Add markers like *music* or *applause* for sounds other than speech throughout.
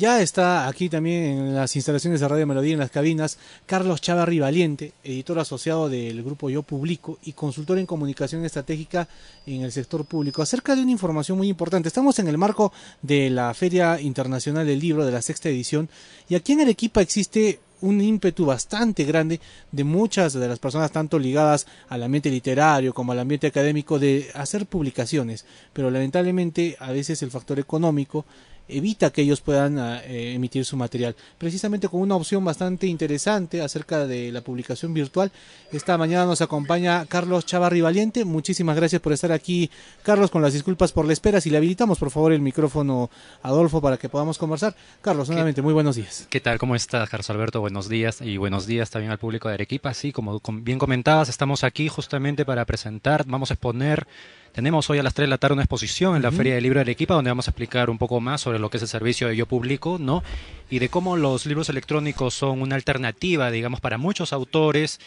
Ya está aquí también en las instalaciones de Radio Melodía, en las cabinas, Carlos Chavarri Valiente, editor asociado del grupo Yo Publico y consultor en comunicación estratégica en el sector público, acerca de una información muy importante. Estamos en el marco de la Feria Internacional del Libro de la sexta edición y aquí en Arequipa existe un ímpetu bastante grande de muchas de las personas tanto ligadas al ambiente literario como al ambiente académico de hacer publicaciones, pero lamentablemente a veces el factor económico evita que ellos puedan ah, eh, emitir su material. Precisamente con una opción bastante interesante acerca de la publicación virtual. Esta mañana nos acompaña Carlos Chavarri Valiente. Muchísimas gracias por estar aquí, Carlos, con las disculpas por la espera. Si le habilitamos, por favor, el micrófono Adolfo para que podamos conversar. Carlos, nuevamente, muy buenos días. ¿Qué tal? ¿Cómo estás, Carlos Alberto? Buenos días y buenos días también al público de Arequipa. Sí, como bien comentabas, estamos aquí justamente para presentar, vamos a exponer tenemos hoy a las 3 de la tarde una exposición en la Feria del Libro de Arequipa donde vamos a explicar un poco más sobre lo que es el servicio de Yo Publico, ¿no? Y de cómo los libros electrónicos son una alternativa, digamos, para muchos autores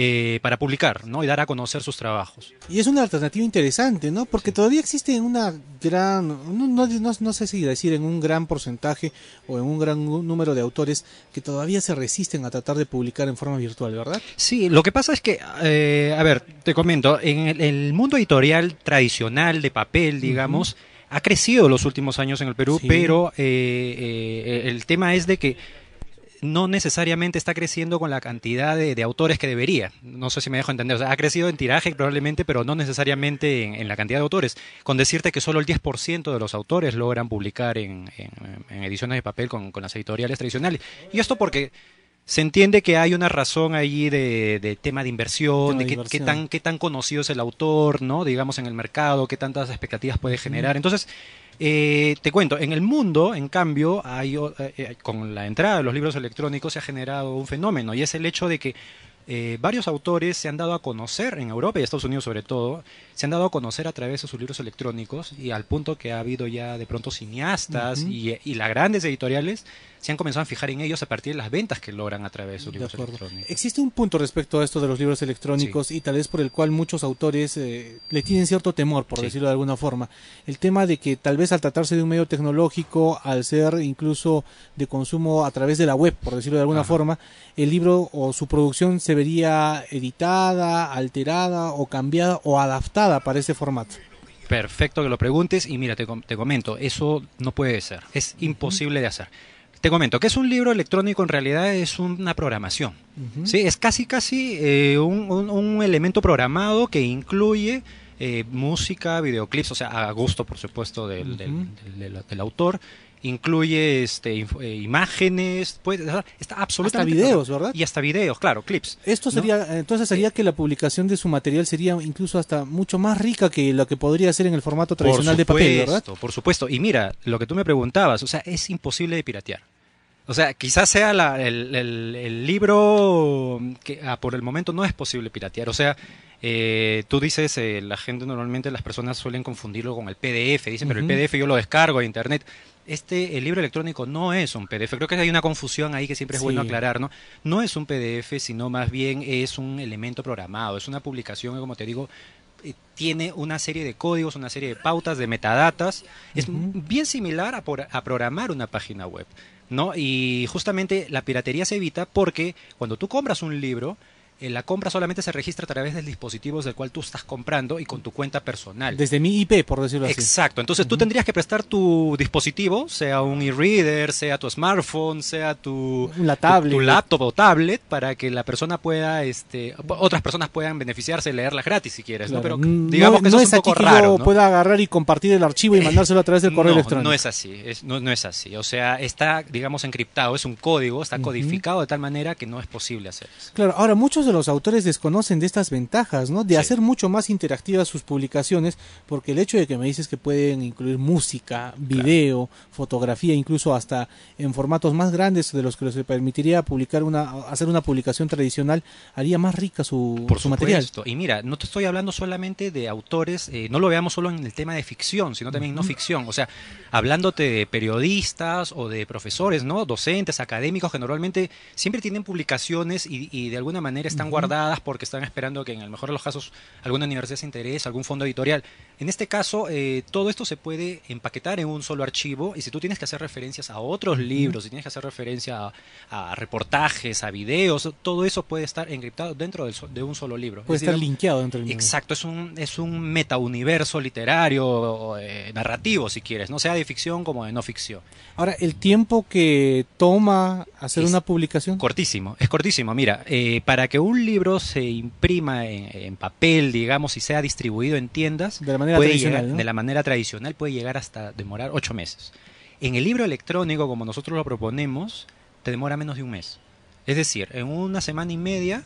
eh, para publicar ¿no? y dar a conocer sus trabajos. Y es una alternativa interesante, ¿no? porque todavía existe una gran, no, no, sé si decir en un gran porcentaje o en un gran número de autores que todavía se resisten a tratar de publicar en forma virtual, ¿verdad? Sí, lo que pasa es que, eh, a ver, te comento, en el, mundo editorial tradicional de papel, digamos, ha crecido los últimos años en el Perú, pero eh, el tema es de que no necesariamente está creciendo con la cantidad de, autores que debería. No sé si me dejo entender. O sea, ha crecido en tiraje probablemente, pero no necesariamente en, la cantidad de autores. Con decirte que solo el 10% de los autores logran publicar en, ediciones de papel con, las editoriales tradicionales. Y esto porque se entiende que hay una razón ahí de, tema de inversión, de, qué, tan, qué tan conocido es el autor, ¿no? digamos, en el mercado, qué tantas expectativas puede generar. Entonces, eh, te cuento, en el mundo, en cambio, hay, eh, eh, con la entrada de los libros electrónicos se ha generado un fenómeno y es el hecho de que varios autores se han dado a conocer en Europa y Estados Unidos sobre todo, se han dado a conocer a través de sus libros electrónicos y al punto que ha habido ya de pronto cineastas y, las grandes editoriales se han comenzado a fijar en ellos a partir de las ventas que logran a través de sus libros electrónicos. Existe un punto respecto a esto de los libros electrónicos y tal vez por el cual muchos autores eh, le tienen cierto temor, por decirlo de alguna forma. El tema de que tal vez al tratarse de un medio tecnológico, al ser incluso de consumo a través de la web, por decirlo de alguna forma, el libro o su producción se vería editada, alterada o cambiada o adaptada para formato. Perfecto que lo preguntes y mira, te, te comento, eso no puede ser, es imposible de hacer. Te comento que es un libro electrónico, en realidad es una programación. Es casi, casi eh, un, elemento programado que incluye eh, música, videoclips, o sea, a gusto, por supuesto, del autor, incluye este eh, imágenes, pues, está absolutamente hasta videos, ¿verdad? Y hasta videos, claro, clips. Esto sería entonces sería eh, que la publicación de su material sería incluso hasta mucho más rica que lo que podría ser en el formato tradicional de papel, Por supuesto, por supuesto. Y mira, lo que tú me preguntabas, o sea, es imposible de piratear. O sea, quizás sea el, libro que ah, por el momento no es posible piratear. O sea, eh, tú dices, eh, la gente normalmente, las personas suelen confundirlo con el PDF. Dicen, pero el PDF yo lo descargo a internet. Este, el libro electrónico no es un PDF. Creo que hay una confusión ahí que siempre es bueno aclarar, ¿no? No es un PDF, sino más bien es un elemento programado. Es una publicación que, como te digo, eh, tiene una serie de códigos, una serie de pautas, de metadatas. Es bien similar a, a programar una página web. ¿no? Y justamente la piratería se evita porque cuando tú compras un libro, eh, la compra solamente se registra a través del dispositivo del cual tú estás comprando y con tu cuenta personal. Desde mi IP, por decirlo así. Exacto. Entonces tú tendrías que prestar tu dispositivo, sea un e-reader, sea tu smartphone, sea tu, Tu, laptop o tablet, para que la persona pueda, este, otras personas puedan beneficiarse y leerlas gratis si quieres. ¿no? Pero digamos que es, un poco raro. agarrar y compartir el archivo y mandárselo a través del *laughs* correo electrónico. No es así. no, es así. O sea, está, digamos, encriptado, es un código, está codificado de tal manera que no es posible hacer eso. Claro. Ahora, muchos los autores desconocen de estas ventajas, ¿no? De hacer mucho más interactivas sus publicaciones, porque el hecho de que me dices que pueden incluir música, video, fotografía, incluso hasta en formatos más grandes de los que les permitiría publicar una, hacer una publicación tradicional, haría más rica su, su material. Y mira, no te estoy hablando solamente de autores, eh, no lo veamos solo en el tema de ficción, sino también no ficción. O sea, hablándote de periodistas o de profesores, ¿no? Docentes, académicos, generalmente, siempre tienen publicaciones y, y de alguna manera están guardadas porque están esperando que en el mejor de los casos alguna universidad se interese, algún fondo editorial. En este caso, eh, todo esto se puede empaquetar en un solo archivo y si tú tienes que hacer referencias a otros libros, si tienes que hacer referencia a, reportajes, a videos, todo eso puede estar encriptado dentro de un solo libro. Puede estar linkeado dentro del libro. Exacto, es un, es un metauniverso literario, eh, narrativo si quieres, no sea de ficción como de no ficción. Ahora, el tiempo que toma hacer una publicación. Cortísimo, es cortísimo. Mira, eh, para que un un libro se imprima en, papel, digamos, y sea distribuido en tiendas, de la manera, tradicional, de la manera tradicional puede llegar hasta demorar ocho meses. En el libro electrónico, como nosotros lo proponemos, te demora menos de un mes. Es decir, en una semana y media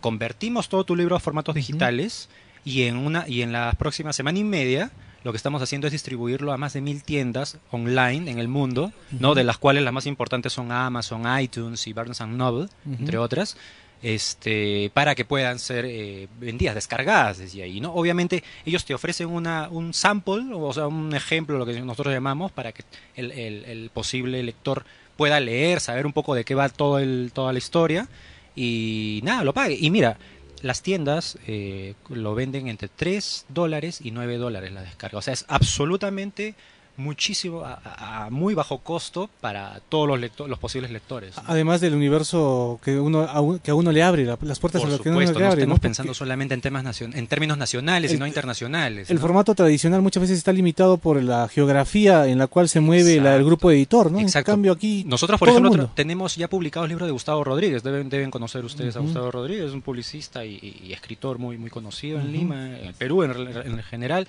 convertimos todo tu libro a formatos digitales y en una y en la próxima semana y media lo que estamos haciendo es distribuirlo a más de mil tiendas online en el mundo, no de las cuales las más importantes son Amazon, iTunes y Barnes Noble, entre otras este, para que puedan ser eh, vendidas, descargadas desde ahí. ¿no? Obviamente ellos te ofrecen una, un sample, o sea, un ejemplo, lo que nosotros llamamos, para que el, el, posible lector pueda leer, saber un poco de qué va todo el, toda la historia y nada, lo pague. Y mira, las tiendas eh, lo venden entre 3 dólares y 9 dólares la descarga. O sea, es absolutamente muchísimo, a, muy bajo costo para todos los, los posibles lectores. Además del universo que uno a, que a uno le abre, las puertas a lo que uno le abre. estamos pensando solamente en, temas nacion en términos nacionales, y no internacionales. El formato tradicional muchas veces está limitado por la geografía en la cual se mueve el grupo editor, ¿no? En cambio aquí Nosotros, por ejemplo, tenemos ya publicados libros de Gustavo Rodríguez, deben, deben conocer ustedes a Gustavo Rodríguez, un publicista y, escritor muy, muy conocido en Lima, en Perú en general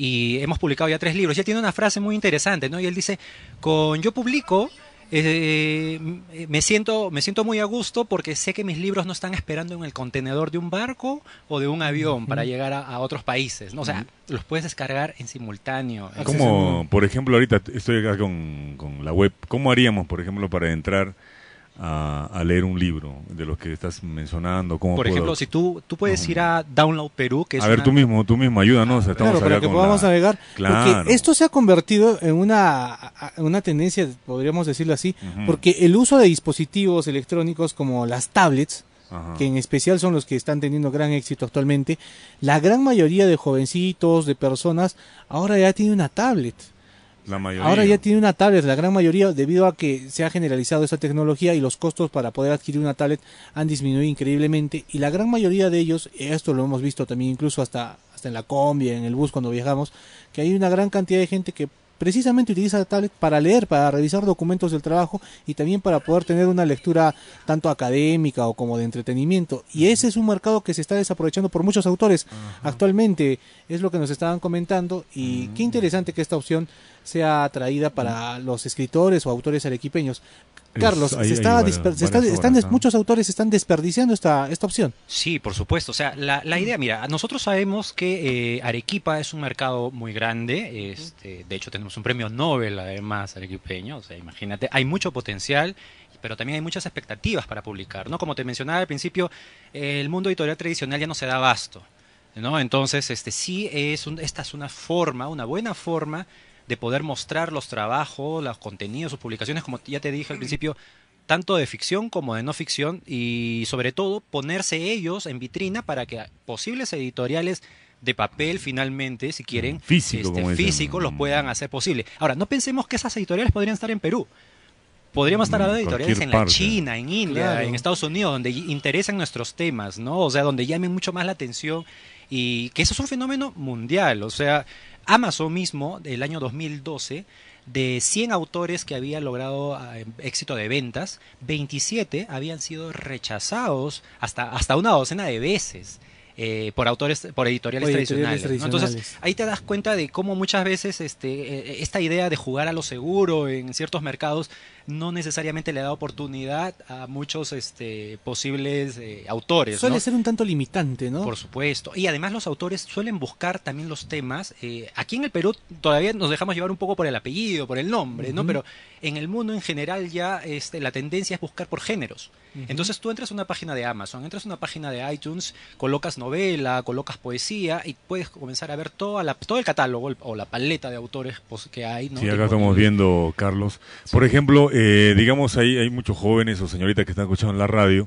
y hemos publicado ya tres libros. Ya tiene una frase muy interesante, ¿no? Y él dice, con yo publico, eh, eh, me, siento, me siento muy a gusto porque sé que mis libros no están esperando en el contenedor de un barco o de un avión para llegar a, otros países. ¿no? O sea, los puedes descargar en simultáneo. Como, por ejemplo, ahorita estoy acá con, con la web. ¿Cómo haríamos, por ejemplo, para entrar a, leer un libro de los que estás mencionando? ¿Cómo Por ejemplo, si tú, tú puedes ir a Download Perú, que A ver, tú mismo, tú mismo, ayúdanos. Ah, claro, para que podamos navegar. Porque esto se ha convertido en una, una tendencia, podríamos decirlo así, porque el uso de dispositivos electrónicos como las tablets, que en especial son los que están teniendo gran éxito actualmente, la gran mayoría de jovencitos, de personas, ahora ya tiene una tablet. Ahora ya tiene una tablet, la gran mayoría, debido a que se ha generalizado esta tecnología y los costos para poder adquirir una tablet han disminuido increíblemente y la gran mayoría de ellos, esto lo hemos visto también incluso hasta, hasta en la combi, en el bus cuando viajamos, que hay una gran cantidad de gente que precisamente utiliza la tablet para leer, para revisar documentos del trabajo y también para poder tener una lectura tanto académica o como de entretenimiento. Y ese es un mercado que se está desaprovechando por muchos autores actualmente, es lo que nos estaban comentando y qué mm. interesante que esta opción sea atraída para mm. los escritores o autores arequipeños. Carlos, se están, muchos autores están desperdiciando esta, esta opción. Sí, por supuesto. O sea, la, idea, mira, nosotros sabemos que eh, Arequipa es un mercado muy grande. Este, de hecho, tenemos un premio Nobel, además, arequipeño. O sea, imagínate, hay mucho potencial pero también hay muchas expectativas para publicar, ¿no? Como te mencionaba al principio, el mundo editorial tradicional ya no se da abasto, ¿no? Entonces, este sí es esta es una forma, una buena forma de poder mostrar los trabajos, los contenidos, sus publicaciones, como ya te dije al principio, tanto de ficción como de no ficción, y sobre todo ponerse ellos en vitrina para que posibles editoriales de papel finalmente, si quieren, físicos, este, físico los puedan hacer posible. Ahora, no pensemos que esas editoriales podrían estar en Perú. Podríamos estar mm, hablando de editoriales en la China, en India, en Estados Unidos, donde interesan nuestros temas, ¿no? O sea, donde llamen mucho más la atención y que eso es un fenómeno mundial. O sea, Amazon mismo, del año 2012, de 100 autores que habían logrado ah, éxito de ventas, 27 habían sido rechazados hasta, hasta una docena de veces. Eh, por autores, por editoriales, tradicionales. Entonces, ahí te das cuenta de cómo muchas veces este, eh, eh, esta idea de jugar a lo seguro en ciertos mercados no necesariamente le da oportunidad a muchos este, posibles autores. Suele ser un tanto limitante, ¿no? Por supuesto. Y además los autores suelen buscar también los temas. aquí en el Perú todavía nos dejamos llevar un poco por el apellido, por el nombre, ¿no? Pero en el mundo en general ya este, la tendencia es buscar por géneros. Entonces tú entras a una página de Amazon, entras a una página de iTunes, colocas novela, colocas poesía y puedes comenzar a ver toda la, todo el catálogo o la paleta de autores pues, que hay. ¿no? Sí, acá estamos viendo, Carlos. Por ejemplo, eh, digamos, hay, hay muchos jóvenes o señoritas que están escuchando en la radio.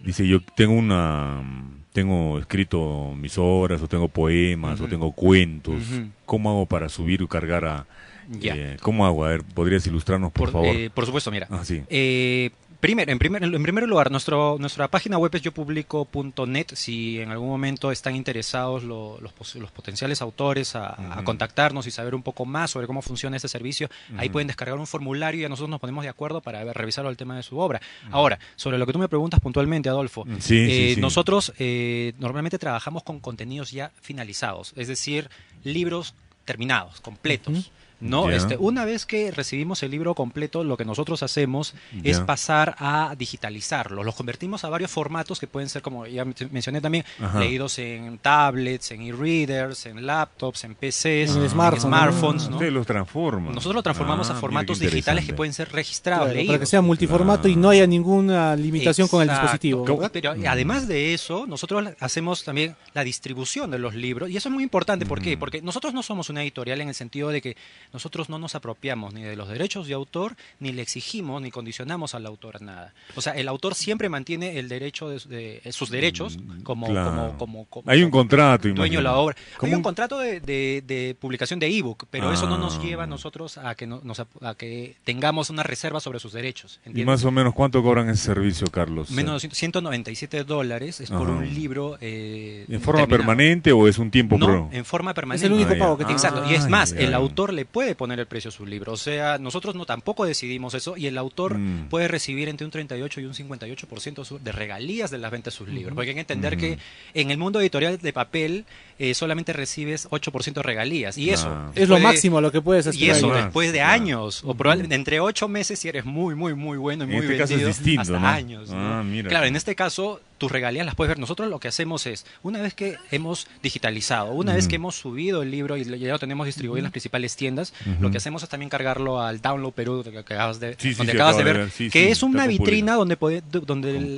Dice, yo tengo una tengo escrito mis obras o tengo poemas o tengo cuentos. ¿Cómo hago para subir y cargar a... Eh, ¿Cómo hago? A ver, ¿podrías ilustrarnos, por, favor? Eh, por supuesto, mira. Ah, sí. eh, en, primer, en primer lugar, nuestra página web es yopublico.net. Si en algún momento están interesados los, potenciales autores a, contactarnos y saber un poco más sobre cómo funciona este servicio, ahí pueden descargar un formulario y nosotros nos ponemos de acuerdo para revisar el tema de su obra. Ahora, sobre lo que tú me preguntas puntualmente, Adolfo, mm, eh, nosotros eh, normalmente trabajamos con contenidos ya finalizados, es decir, libros terminados, completos ¿no? Este, una vez que recibimos el libro completo, lo que nosotros hacemos es pasar a digitalizarlo. Lo convertimos a varios formatos que pueden ser, como ya mencioné también, leídos en tablets, en e-readers, en laptops, en PCs, ah. en smartphones. Nosotros los transforma. Nosotros lo transformamos a ah, formatos digitales que pueden ser registrados, Para que sea multiformato y no ah. haya ninguna limitación con el dispositivo. Pero mm. además de eso, nosotros hacemos también la distribución de los libros y eso es muy importante. ¿Por qué? Mm. Porque nosotros no somos una editorial en el sentido de que nosotros no nos apropiamos ni de los derechos de autor, ni le exigimos, ni condicionamos al autor nada. O sea, el autor siempre mantiene el derecho de, eh, sus derechos mm, mm, como, Hay un contrato, dueño de la obra. Hay un contrato de, de, de publicación de ebook, pero eso no nos ah. lleva a nosotros a que, no, a que tengamos una reserva sobre sus derechos. ¿Y más o menos cuánto cobran ese servicio, Carlos? Menos de 197 dólares es por un libro. Eh, ¿En forma permanente o es un tiempo no, En forma permanente. Es el único pago que tiene. Exacto. Y es más, el autor le puede poner el precio de sus libros. O sea, nosotros no tampoco decidimos eso y el autor mm. puede recibir entre un 38 y un 58% de regalías de las ventas de sus libros. Porque hay que entender que en el mundo editorial de papel eh, solamente recibes 8% de regalías. Y eso. Ah. Es lo máximo lo que puedes hacer. Y eso después de ah. años, o probablemente entre 8 meses si eres muy, muy, muy bueno y muy este vendido, hasta años. Ah, claro, en este caso tus regalías las puedes ver. Nosotros lo que hacemos es, una vez que hemos digitalizado, una vez que hemos subido el libro y ya lo tenemos distribuido en las principales tiendas, lo que hacemos es también cargarlo al Download Perú, que acabas de, donde acabas de ver, que es una vitrina donde, donde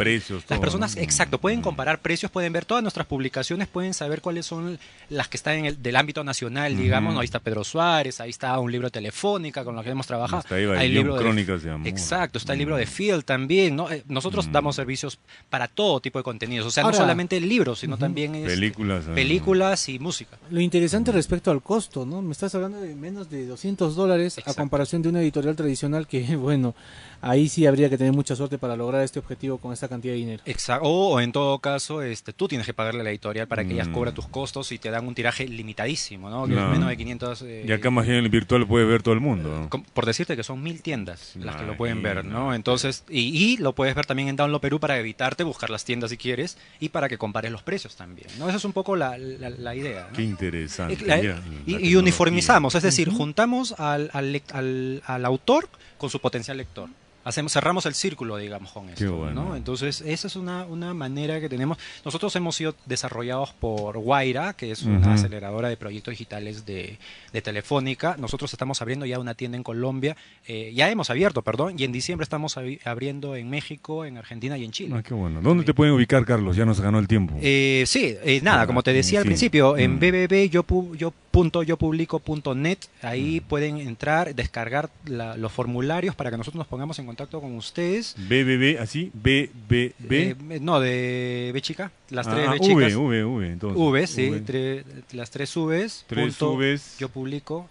las personas, exacto, pueden comparar precios, pueden ver todas nuestras publicaciones, pueden saber cuáles son las que están en el, del ámbito nacional, digamos. Ahí está Pedro Suárez, ahí está un libro telefónica con lo que hemos trabajado. ahí va, Hay libro Crónicas de, Exacto, está el libro de Field también. ¿no? Eh, nosotros damos servicios para todo tipo de contenidos, o sea, no solamente libros, sino también películas, ah. películas y música. Lo interesante respecto al costo, ¿no? Me estás hablando de menos de 200 dólares a comparación de una editorial tradicional que, *laughs* bueno, ahí sí habría que tener mucha suerte para lograr este objetivo con esa cantidad de dinero. Exacto. O en todo caso, este, tú tienes que pagarle a la editorial para que ella ellas mm. cobra tus costos y te dan un tiraje limitadísimo, ¿no? Que es menos de 500. y acá más bien el virtual puede ver todo el mundo. Eh, por decirte que son mil tiendas las que lo pueden ver, ¿no? Entonces, y, lo puedes ver también en Download Perú para evitarte buscar las tiendas si quieres y para que compares los precios también, ¿no? Esa es un poco la, idea. Qué interesante. Eh, y, uniformizamos, es decir, juntamos al, al, al autor con su potencial lector. Hacemos, cerramos el círculo, digamos, con esto. Bueno. Entonces, esa es una, una, manera que tenemos. Nosotros hemos sido desarrollados por Guaira, que es una aceleradora de proyectos digitales de, Telefónica. Nosotros estamos abriendo ya una tienda en Colombia, eh, ya hemos abierto, perdón, y en diciembre estamos abriendo en México, en Argentina y en Chile. Ah, qué bueno. ¿Dónde te pueden ubicar, Carlos? Ya nos ganó el tiempo. Eh, sí, eh, nada, como te decía al principio, en BBB mm. yo, yo .yopublico.net. Ahí mm. pueden entrar, descargar los formularios para que nosotros nos pongamos en contacto con ustedes. BBB, así, B, eh, eh, no, de B chica, las tres ah, B chicas. V, V, V, entonces. V, sí, las tres Vs. Tres Yo publico.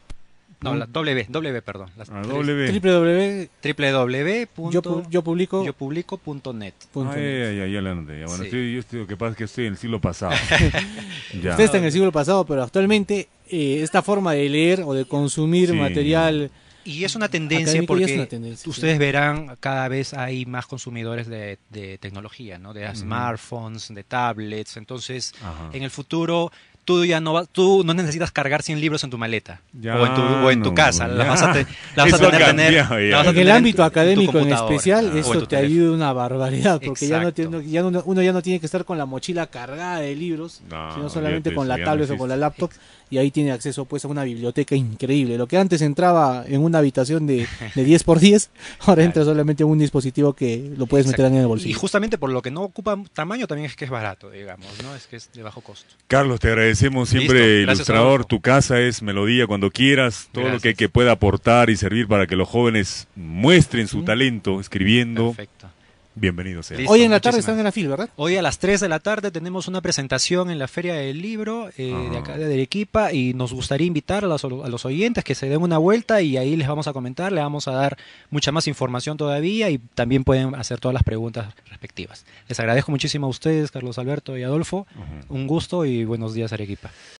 No, la ¿Mm? W, W, perdón. Ah, w w. www. Yo, yo publico. Yo publico punto net. ah, Ya, ya, ya, Bueno, sí. yo estoy, que pasa que estoy en el siglo pasado. *laughs* *laughs* Usted está en el siglo pasado, pero actualmente eh, esta forma de leer o de consumir material. Y es una tendencia porque ustedes verán cada vez hay más consumidores de, de tecnología, ¿no? De smartphones, de tablets. Entonces, en el futuro tú ya no vas, tú no necesitas cargar 100 libros en tu maleta o en tu, casa, la vas a, la vas a tener, tener en el ámbito académico en, especial esto te ayuda una barbaridad porque ya no, ya uno ya no tiene que estar con la mochila cargada de libros, sino solamente con la tablet o con la laptop y ahí tiene acceso pues a una biblioteca increíble. Lo que antes entraba en una habitación de, de 10 por 10, *laughs* ahora entra solamente en un dispositivo que lo puedes meter en el bolsillo. Y justamente por lo que no ocupa tamaño también es que es barato, digamos, ¿no? Es que es de bajo costo. Carlos, te agradecemos siempre, ilustrador. Tu casa es melodía cuando quieras, todo lo que, que pueda aportar y servir para que los jóvenes muestren su talento escribiendo. Perfecto Bienvenidos. Hoy en la tarde están en la FIL, ¿verdad? Hoy a las 3 de la tarde tenemos una presentación en la Feria del Libro eh, de ah. acá de Arequipa y nos gustaría invitar a los, oyentes que se den una vuelta y ahí les vamos a comentar, les vamos a dar mucha más información todavía y también pueden hacer todas las preguntas respectivas. Les agradezco muchísimo a ustedes, Carlos Alberto y Adolfo. Un gusto y buenos días, Arequipa.